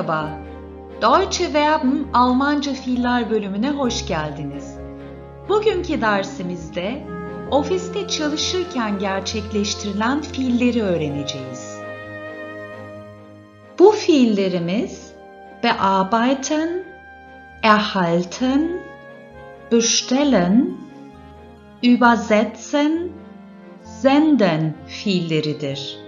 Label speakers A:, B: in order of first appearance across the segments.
A: Merhaba. Deutsche Verben Almanca fiiller bölümüne hoş geldiniz. Bugünkü dersimizde ofiste çalışırken gerçekleştirilen fiilleri öğreneceğiz. Bu fiillerimiz bearbeiten, erhalten, bestellen, übersetzen, senden fiilleridir.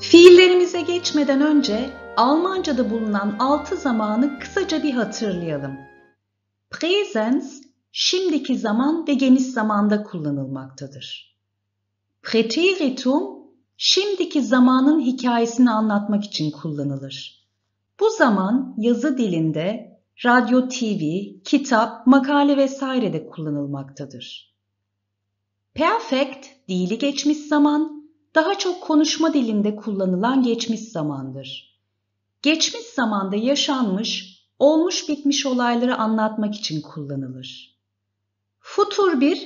A: Fiillerimize geçmeden önce Almanca'da bulunan altı zamanı kısaca bir hatırlayalım. Präsens, şimdiki zaman ve geniş zamanda kullanılmaktadır. Präteritum, şimdiki zamanın hikayesini anlatmak için kullanılır. Bu zaman yazı dilinde radyo, TV, kitap, makale vesairede kullanılmaktadır. Perfect, dili geçmiş zaman, daha çok konuşma dilinde kullanılan geçmiş zamandır geçmiş zamanda yaşanmış, olmuş bitmiş olayları anlatmak için kullanılır. Futur 1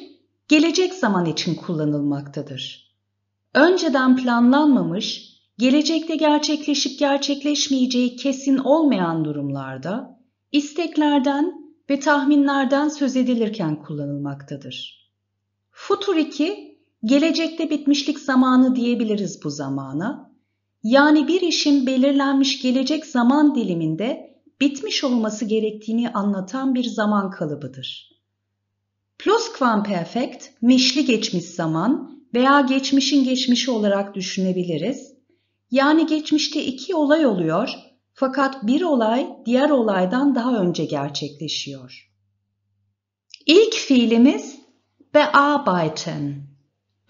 A: gelecek zaman için kullanılmaktadır. Önceden planlanmamış, gelecekte gerçekleşip gerçekleşmeyeceği kesin olmayan durumlarda isteklerden ve tahminlerden söz edilirken kullanılmaktadır. Futur 2 gelecekte bitmişlik zamanı diyebiliriz bu zamana yani bir işin belirlenmiş gelecek zaman diliminde bitmiş olması gerektiğini anlatan bir zaman kalıbıdır. Plusquamperfekt, mişli geçmiş zaman veya geçmişin geçmişi olarak düşünebiliriz. Yani geçmişte iki olay oluyor fakat bir olay diğer olaydan daha önce gerçekleşiyor. İlk fiilimiz bearbeiten.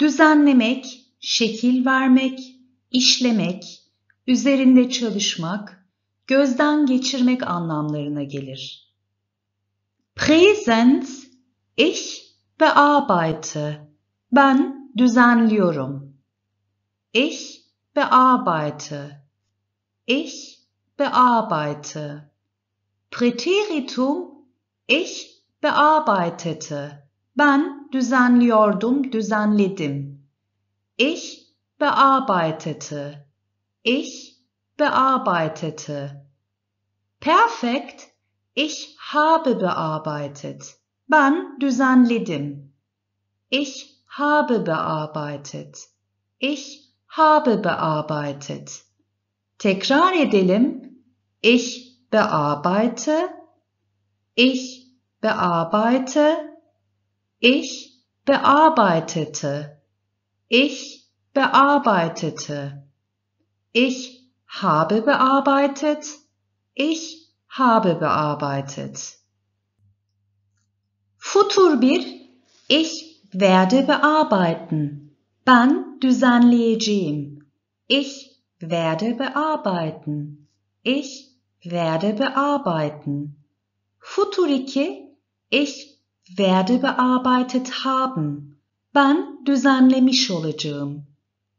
A: Düzenlemek, şekil vermek, işlemek, üzerinde çalışmak, gözden geçirmek anlamlarına gelir. Präsens, ich bearbeite, ben düzenliyorum. Ich bearbeite, ich bearbeite. Präteritum, ich bearbeitete, ben düzenliyordum, düzenledim. Ich bearbeitete. Ich bearbeitete. Perfekt. Ich habe bearbeitet. Ben düzenledim. Ich habe bearbeitet. Ich habe bearbeitet. Tekrar edelim. Ich bearbeite. Ich bearbeite. Ich bearbeitete. Ich bearbeitete. Ich habe bearbeitet. Ich habe bearbeitet. Futur bir ich werde bearbeiten. Ben düzenleyeceğim. Ich werde bearbeiten. Ich werde bearbeiten. Futur iki ich werde bearbeitet haben. Ben düzenlemiş olacağım.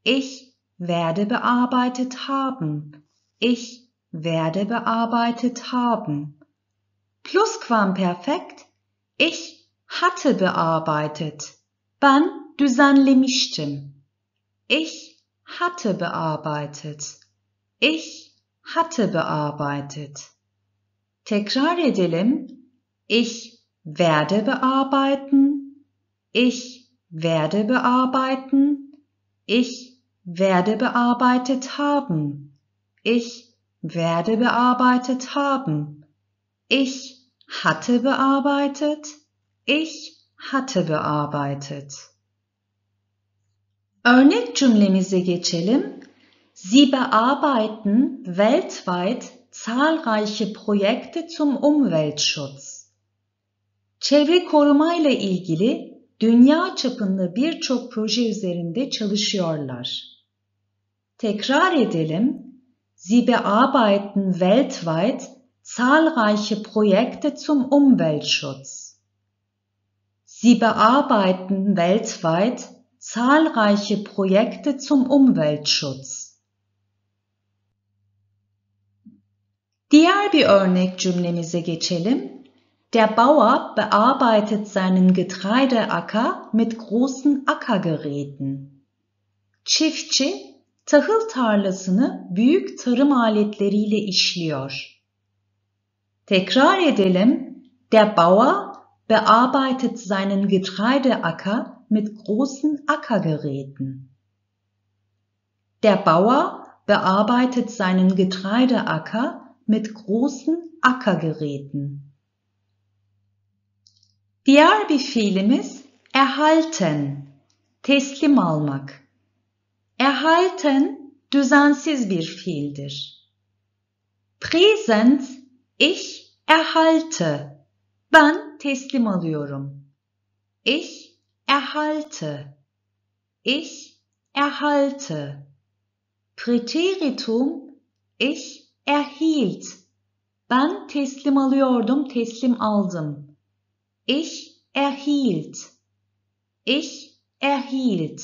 A: Ich werde bearbeitet haben. Ich werde bearbeitet haben. Plusquamperfekt. Ich hatte bearbeitet. Ben düzenlemiştim. Ich hatte bearbeitet. Ich hatte bearbeitet. Tekrar edelim. Ich werde bearbeiten. Ich werde bearbeiten. Ich werde bearbeitet haben. Ich werde bearbeitet haben. Ich hatte bearbeitet. Ich hatte bearbeitet. Örnek cümlemize geçelim. Sie bearbeiten weltweit zahlreiche Projekte zum Umweltschutz. Çevre koruma ile ilgili dünya çapında birçok proje üzerinde çalışıyorlar. Tekrar edelim, sie bearbeiten weltweit zahlreiche Projekte zum Umweltschutz. Sie bearbeiten weltweit zahlreiche Projekte zum Umweltschutz. Diğer bir örnek cümlemize geçelim. Der Bauer bearbeitet seinen Getreideacker mit großen Ackergeräten. Çiftçi tahıl tarlasını büyük tarım aletleriyle işliyor. Tekrar edelim. Der Bauer bearbeitet seinen Getreideacker mit großen Ackergeräten. Der Bauer bearbeitet seinen Getreideacker mit großen Ackergeräten. Diğer bir fiilimiz erhalten, teslim almak. Erhalten düzensiz bir fiildir. Present ich erhalte. Ben teslim alıyorum. Ich erhalte. Ich erhalte. Präteritum, ich erhielt. Ben teslim alıyordum, teslim aldım. Ich erhielt. Ich erhielt.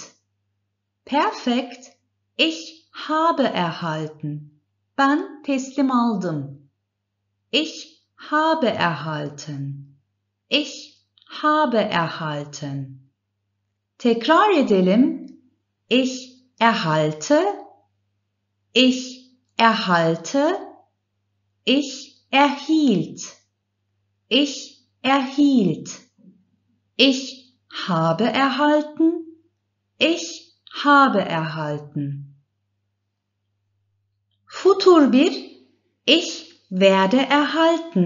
A: Perfekt. Ich habe erhalten. Ben teslim aldım. Ich habe erhalten. Ich habe erhalten. Tekrar edelim. Ich erhalte. Ich erhalte. Ich erhielt. Ich erhielt. Ich habe erhalten. Ich habe erhalten. Futur bir, Ich werde erhalten.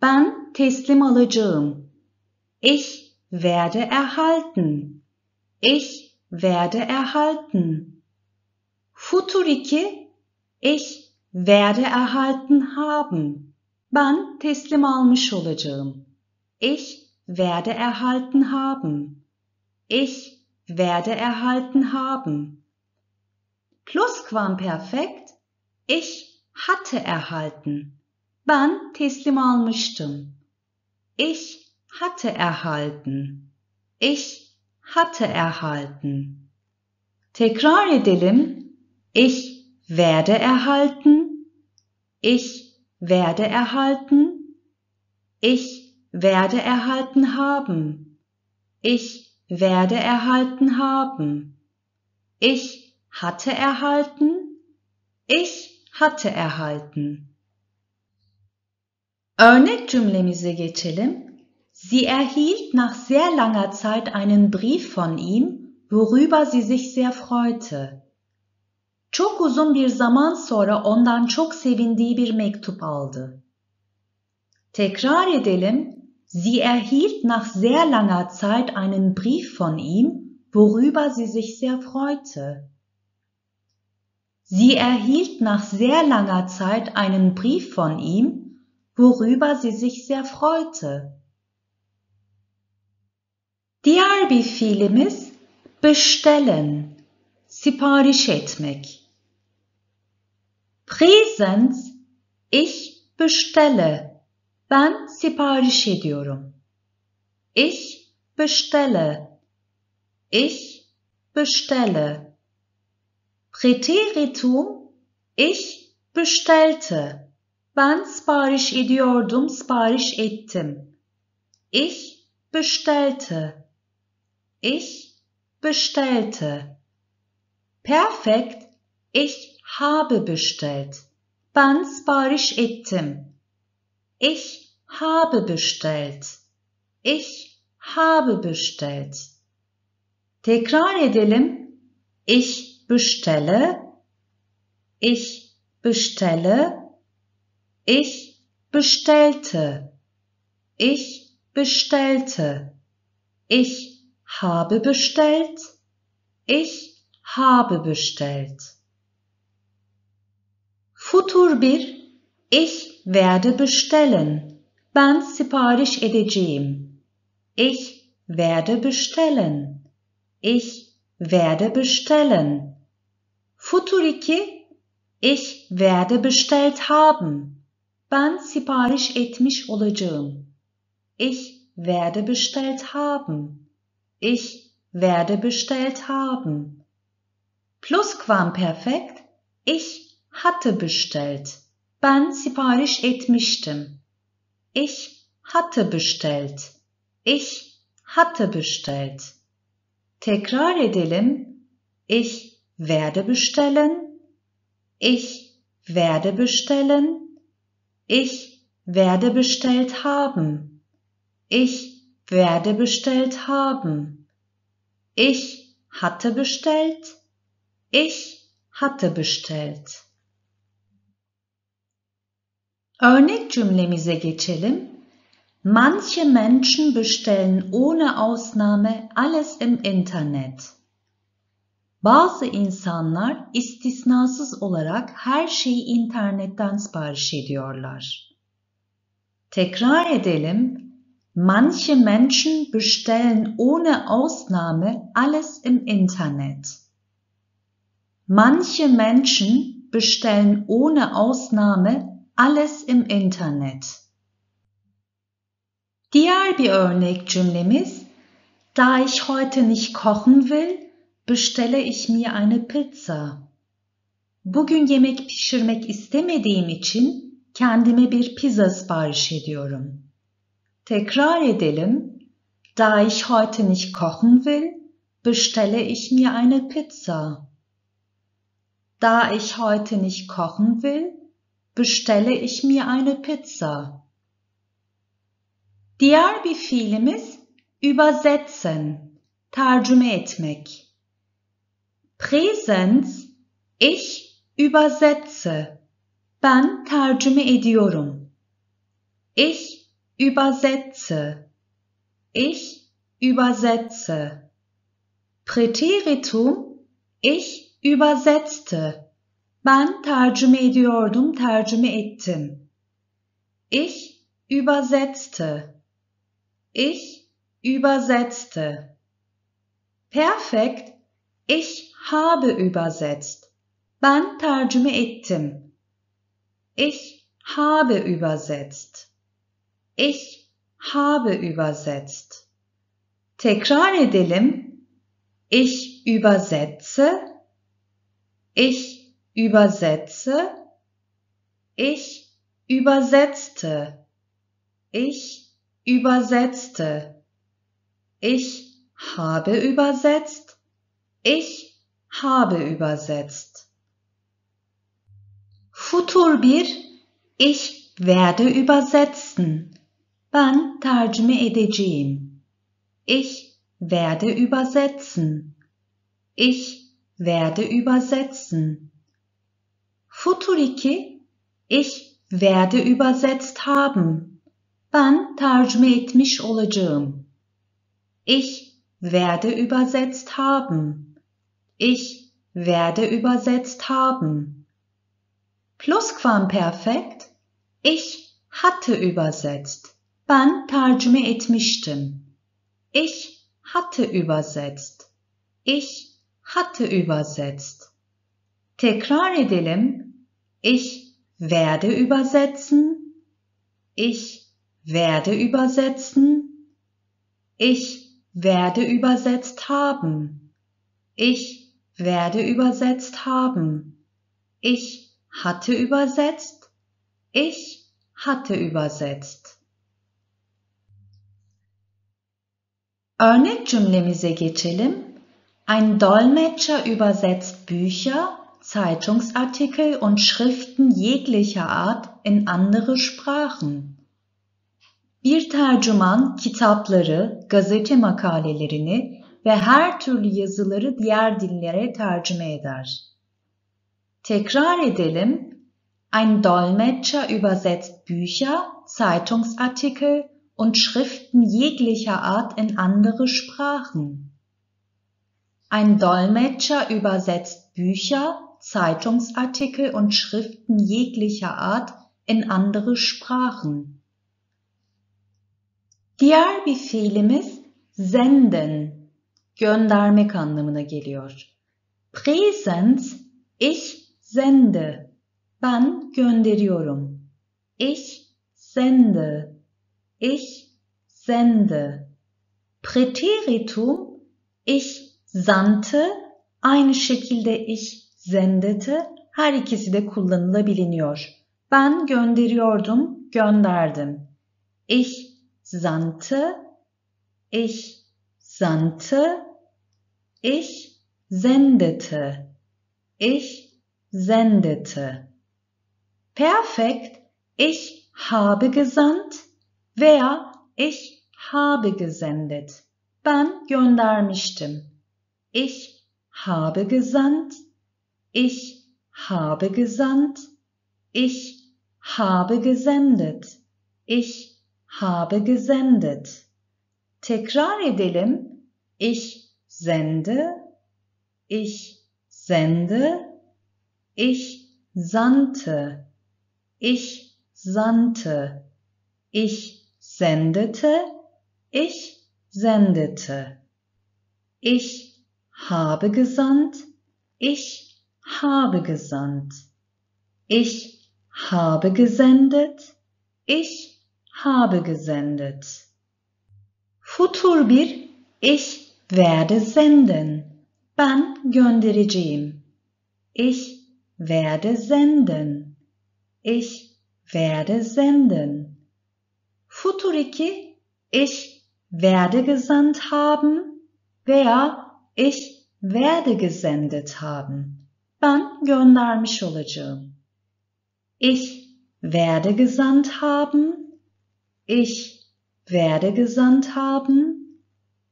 A: Ben teslim alacağım. Ich werde erhalten. Ich werde erhalten. Futur 2 Ich werde erhalten haben. Ben teslim almış olacağım. Ich werde erhalten haben. Ich werde erhalten haben. Plusquamperfekt. Ich hatte erhalten. Ben teslim almıştım. Ich hatte erhalten. Ich hatte erhalten. Tekrar edelim. Ich werde erhalten. Ich werde erhalten. Ich werde erhalten haben. Ich werde erhalten haben. Ich hatte erhalten. Ich hatte erhalten. Örnek cümlemize geçelim. Sie erhielt nach sehr langer Zeit einen Brief von ihm, worüber sie sich sehr freute. Çok uzun bir zaman sonra ondan çok sevindiği bir mektup aldı. Tekrar edelim. Sie erhielt nach sehr langer Zeit einen Brief von ihm, worüber sie sich sehr freute. Sie erhielt nach sehr langer Zeit einen Brief von ihm, worüber sie sich sehr freute. Diğer bir fiilimiz bestellen, sipariş etmek. Präsens ich bestelle Ben sipariş ediyorum. Ich bestelle. Ich bestelle. Präteritum ich bestellte. Ben sipariş ediyordum, sipariş ettim. Ich bestellte. Ich bestellte. Perfekt. Ich habe bestellt. Ben sipariş ettim. Ich habe bestellt. Ich habe bestellt. Tekrar edelim. Ich bestelle. Ich bestelle. Ich bestellte. Ich bestellte. Ich habe bestellt. Ich habe bestellt. Futur bir. Ich werde bestellen. Ben sipariş edeceğim. Ich werde bestellen. Ich werde bestellen. Futuriki Ich werde bestellt haben. Ben sipariş etmiş olacağım. Ich werde bestellt haben. Ich werde bestellt haben. Plusquamperfekt Ich hatte bestellt. Ben sipariş etmiştim. Ich hatte bestellt. Ich hatte bestellt. Tekrar edelim. Ich werde bestellen. Ich werde bestellen. Ich werde bestellt haben. Ich werde bestellt haben. Ich hatte bestellt. Ich hatte bestellt. Örnek cümlemize geçelim. Manche Menschen bestellen ohne Ausnahme alles im Internet. Bazı insanlar istisnasız olarak her şeyi internetten sipariş ediyorlar. Tekrar edelim. Manche Menschen bestellen ohne Ausnahme alles im Internet. Manche Menschen bestellen ohne Ausnahme Alles im internet. Diğer bir örnek Da ich heute nicht kochen will, bestelle ich mir eine Pizza. Bugün yemek pişirmek istemediğim için kendime bir pizza sipariş ediyorum. Tekrar edelim. Da ich heute nicht kochen will, bestelle ich mir eine Pizza. Da ich heute nicht kochen will, bestelle ich mir eine Pizza. Diğer bir fiilimiz übersetzen, tercüme etmek. Präsens ich übersetze. Ben tercüme ediyorum. Ich übersetze. Ich übersetze. Präteritum ich übersetzte. Ben tercüme ediyordum, tercüme ettim. Ich übersetzte. Ich übersetzte. Perfekt. Ich habe übersetzt. Ben tercüme ettim. Ich habe übersetzt. Ich habe übersetzt. Tekrar edelim. Ich übersetze. Ich übersetze, ich übersetzte, ich übersetzte, ich habe übersetzt, ich habe übersetzt. Futur 1 Ich werde übersetzen. Ben tercüme edeceğim. Ich werde übersetzen. Ich werde übersetzen. Futuriki ich werde übersetzt haben. Ben tercüme etmiş olacağım. Ich werde übersetzt haben. Ich werde übersetzt haben. Plusquamperfekt. Ich hatte übersetzt. Ben tercüme etmiştim. Ich hatte übersetzt. Ich hatte übersetzt. Tekrar edelim. Ich werde übersetzen. Ich werde übersetzen. Ich werde übersetzt haben. Ich werde übersetzt haben. Ich hatte übersetzt. Ich hatte übersetzt. Örnek cümlemize geçelim. Ein Dolmetscher übersetzt Bücher Zeitungsartikel und Schriften jeglicher Art in andere Sprachen. Bir tercüman kitapları, gazete makalelerini ve her türlü yazıları diğer dillere tercüme eder. Tekrar edelim. Ein Dolmetscher übersetzt Bücher, Zeitungsartikel und Schriften jeglicher Art in andere Sprachen. Ein Dolmetscher übersetzt Bücher, Zeitungsartikel und Schriften jeglicher Art in andere Sprachen. Diğer bir fiilimiz senden, göndermek anlamına geliyor. Präsens, ich sende, ben gönderiyorum. Ich sende, ich sende. Präteritum, ich sandte, aynı şekilde ich Sendete her ikisi de kullanılabiliyor. Ben gönderiyordum, gönderdim. Ich sandte, ich sandte, ich sendete, ich sendete. Perfekt, ich habe gesandt veya ich habe gesendet. Ben göndermiştim. Ich habe gesandt Ich habe gesandt. Ich habe gesendet. Ich habe gesendet. Tekrar edelim. Ich sende. Ich sende. Ich sandte. Ich sandte. Ich sendete. Ich sendete. Ich habe gesandt. Ich habe gesandt. Ich habe gesendet. Ich habe gesendet. Futur bir ich werde senden. Ben göndereceğim. Ich werde senden. Ich werde senden. Futur iki ich werde gesandt haben veya ich werde gesendet haben ben göndermiş olacağım. Ich werde gesandt haben. Ich werde gesandt haben.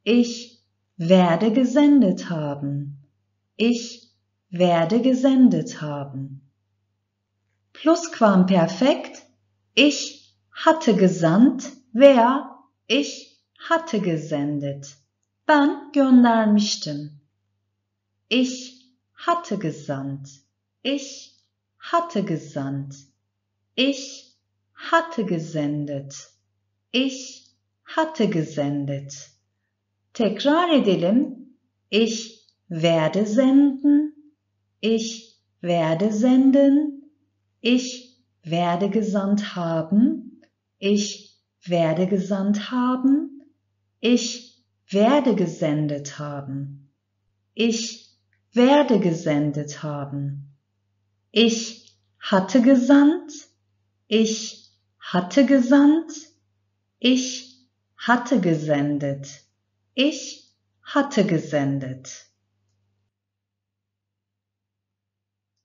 A: Ich werde gesendet haben. Ich werde gesendet haben. Plusquamperfekt. Ich hatte gesandt. Wer? Ich hatte gesendet. Ben göndermiştim. Ich hatte gesandt, ich hatte gesandt, ich hatte gesendet, ich hatte gesendet. Tekrar edelim, ich werde senden, ich werde senden, ich werde gesandt haben, ich werde gesandt haben, ich werde gesendet haben, ich werde gesendet haben. Ich hatte gesandt, ich hatte gesandt, ich hatte gesendet, ich hatte gesendet.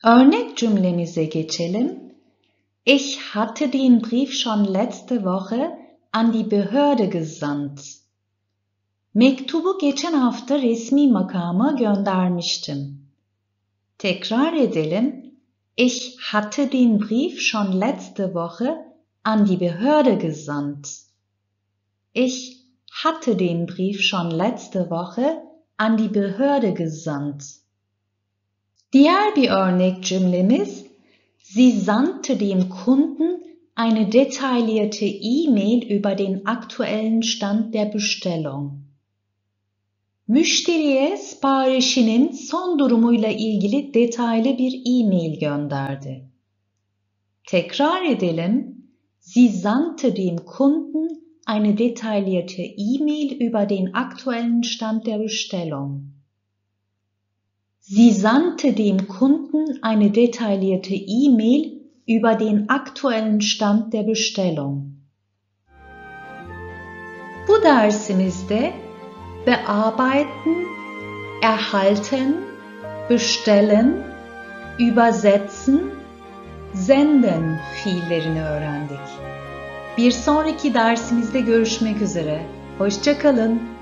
A: Örnek cümlemize geçelim. Ich hatte den Brief schon letzte Woche an die Behörde gesandt. Mektubu geçen hafta resmi makama göndermiştim. Tekrar edelim. Ich hatte den Brief schon letzte Woche an die Behörde gesandt. Ich hatte den Brief schon letzte Woche an die Behörde gesandt. Diğer bir örnek cümlemiz Sie sandte dem Kunden eine detaillierte E-Mail über den aktuellen Stand der Bestellung. Müşteriye siparişinin son durumuyla ilgili detaylı bir e-mail gönderdi. Tekrar edelim. Sie sandte dem Kunden eine detaillierte E-Mail über den aktuellen Stand der Bestellung. Sie sandte dem Kunden eine detaillierte E-Mail über den aktuellen Stand der Bestellung. Bu dersimizde bearbeiten, erhalten, bestellen, übersetzen, senden fiillerini öğrendik. Bir sonraki dersimizde görüşmek üzere. Hoşçakalın.